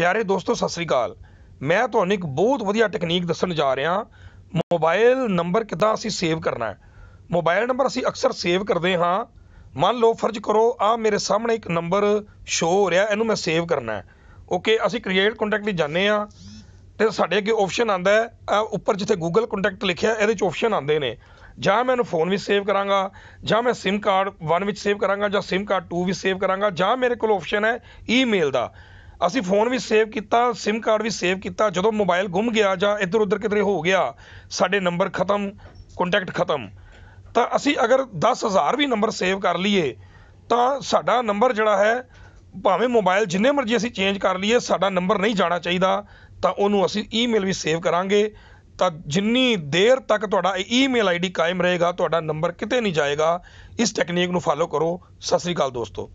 ਪਿਆਰੇ ਦੋਸਤੋ ਸਤਿ ਸ੍ਰੀ ਅਕਾਲ ਮੈਂ ਤੁਹਾਨੂੰ ਇੱਕ ਬਹੁਤ ਵਧੀਆ ਟੈਕਨੀਕ ਦੱਸਣ ਜਾ ਰਿਹਾ ਮੋਬਾਈਲ ਨੰਬਰ ਕਿਦਾਂ ਅਸੀਂ ਸੇਵ ਕਰਨਾ ਹੈ ਮੋਬਾਈਲ ਨੰਬਰ ਅਸੀਂ ਅਕਸਰ ਸੇਵ ਕਰਦੇ ਹਾਂ ਮੰਨ ਲਓ ਫਰਜ਼ ਕਰੋ ਆ ਮੇਰੇ ਸਾਹਮਣੇ ਇੱਕ ਨੰਬਰ ਸ਼ੋ ਹੋ ਰਿਹਾ ਇਹਨੂੰ ਮੈਂ ਸੇਵ ਕਰਨਾ ਹੈ ਓਕੇ ਅਸੀਂ ਕ੍ਰੀਏਟ ਕੰਟੈਕਟ ਲਈ ਜਾਂਦੇ ਆ ਤੇ ਸਾਡੇ ਅੱਗੇ ਆਪਸ਼ਨ ਆਂਦਾ ਹੈ ਆ ਉੱਪਰ ਜਿੱਥੇ ਗੂਗਲ ਕੰਟੈਕਟ ਲਿਖਿਆ ਇਹਦੇ ਚ ਆਪਸ਼ਨ ਆਂਦੇ ਨੇ ਜਾਂ ਮੈਂ ਇਹਨੂੰ ਫੋਨ ਵਿੱਚ ਸੇਵ ਕਰਾਂਗਾ ਜਾਂ ਮੈਂ SIM ਕਾਰਡ 1 ਵਿੱਚ ਸੇਵ ਕਰਾਂਗਾ ਜਾਂ SIM ਕਾਰਡ 2 ਵਿੱਚ ਸੇਵ ਕਰਾਂਗਾ ਜਾਂ ਮੇਰੇ ਕੋਲ ਆਪਸ਼ਨ ਹੈ ਈਮੇਲ ਦਾ ਅਸੀਂ ਫੋਨ ਵੀ ਸੇਵ ਕੀਤਾ SIM ਕਾਰਡ ਵੀ ਸੇਵ ਕੀਤਾ ਜਦੋਂ ਮੋਬਾਈਲ ਗੁੰਮ ਗਿਆ ਜਾਂ ਇੱਧਰ ਉੱਧਰ ਕਿਤੇ ਹੋ ਗਿਆ ਸਾਡੇ ਨੰਬਰ ਖਤਮ ਕੰਟੈਕਟ ਖਤਮ ਤਾਂ ਅਸੀਂ ਅਗਰ 10000 ਵੀ ਨੰਬਰ ਸੇਵ ਕਰ ਲਈਏ ਤਾਂ ਸਾਡਾ ਨੰਬਰ ਜਿਹੜਾ ਹੈ ਭਾਵੇਂ ਮੋਬਾਈਲ ਜਿੰਨੇ ਮਰਜ਼ੀ ਅਸੀਂ ਚੇਂਜ ਕਰ ਲਈਏ ਸਾਡਾ ਨੰਬਰ ਨਹੀਂ ਜਾਣਾ ਚਾਹੀਦਾ ਤਾਂ ਉਹਨੂੰ ਅਸੀਂ ਈਮੇਲ ਵੀ ਸੇਵ ਕਰਾਂਗੇ ਤਾਂ ਜਿੰਨੀ ਦੇਰ ਤੱਕ ਤੁਹਾਡਾ ਈਮੇਲ ਆਈਡੀ ਕਾਇਮ ਰਹੇਗਾ ਤੁਹਾਡਾ ਨੰਬਰ ਕਿਤੇ ਨਹੀਂ ਜਾਏਗਾ ਇਸ ਟੈਕਨੀਕ ਨੂੰ ਫਾਲੋ ਕਰੋ ਸਤਿ ਸ੍ਰੀ ਅਕਾਲ ਦੋਸਤੋ